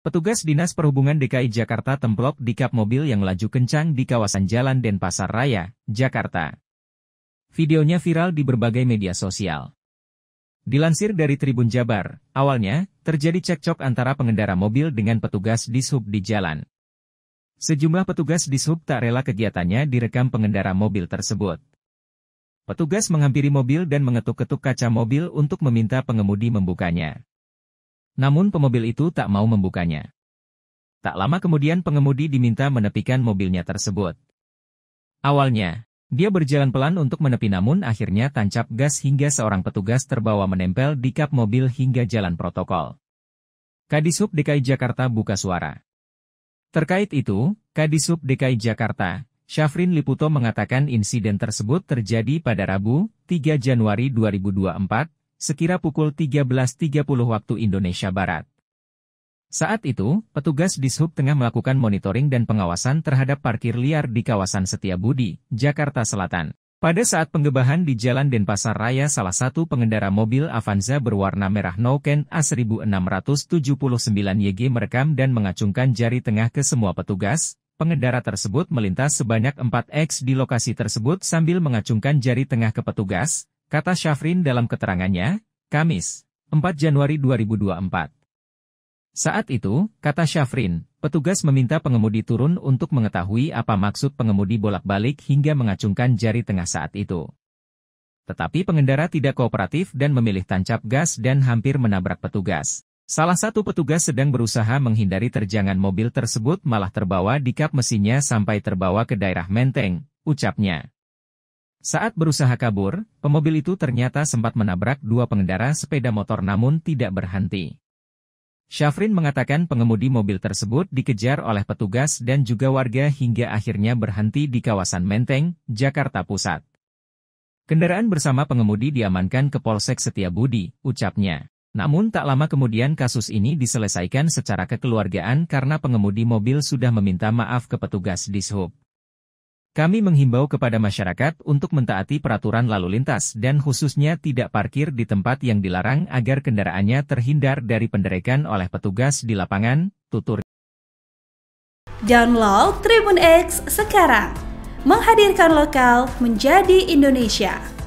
Petugas Dinas Perhubungan DKI Jakarta temblok kap mobil yang laju kencang di kawasan Jalan Denpasar Raya, Jakarta. Videonya viral di berbagai media sosial. Dilansir dari Tribun Jabar, awalnya, terjadi cekcok antara pengendara mobil dengan petugas dishub di jalan. Sejumlah petugas dishub tak rela kegiatannya direkam pengendara mobil tersebut. Petugas menghampiri mobil dan mengetuk-ketuk kaca mobil untuk meminta pengemudi membukanya. Namun pemobil itu tak mau membukanya. Tak lama kemudian pengemudi diminta menepikan mobilnya tersebut. Awalnya, dia berjalan pelan untuk menepi namun akhirnya tancap gas hingga seorang petugas terbawa menempel di kap mobil hingga jalan protokol. Kadisub DKI Jakarta buka suara. Terkait itu, Kadisub DKI Jakarta, Syafrin Liputo mengatakan insiden tersebut terjadi pada Rabu, 3 Januari 2024, sekira pukul 13.30 waktu Indonesia Barat. Saat itu, petugas Dishub tengah melakukan monitoring dan pengawasan terhadap parkir liar di kawasan Setiabudi, Jakarta Selatan. Pada saat penggebahan di Jalan Denpasar Raya salah satu pengendara mobil Avanza berwarna merah Noken A1679 YG merekam dan mengacungkan jari tengah ke semua petugas, pengendara tersebut melintas sebanyak 4X di lokasi tersebut sambil mengacungkan jari tengah ke petugas, Kata Syafrin dalam keterangannya, Kamis, 4 Januari 2024. Saat itu, kata Syafrin, petugas meminta pengemudi turun untuk mengetahui apa maksud pengemudi bolak-balik hingga mengacungkan jari tengah saat itu. Tetapi pengendara tidak kooperatif dan memilih tancap gas dan hampir menabrak petugas. Salah satu petugas sedang berusaha menghindari terjangan mobil tersebut malah terbawa di kap mesinnya sampai terbawa ke daerah Menteng, ucapnya. Saat berusaha kabur, pemobil itu ternyata sempat menabrak dua pengendara sepeda motor namun tidak berhenti. Syafrin mengatakan pengemudi mobil tersebut dikejar oleh petugas dan juga warga hingga akhirnya berhenti di kawasan Menteng, Jakarta Pusat. Kendaraan bersama pengemudi diamankan ke Polsek Setiabudi, ucapnya. Namun tak lama kemudian kasus ini diselesaikan secara kekeluargaan karena pengemudi mobil sudah meminta maaf ke petugas Dishub. Kami menghimbau kepada masyarakat untuk mentaati peraturan lalu lintas dan khususnya tidak parkir di tempat yang dilarang agar kendaraannya terhindar dari penderekan oleh petugas di lapangan, tutur. Download Tribun X sekarang, menghadirkan lokal menjadi Indonesia.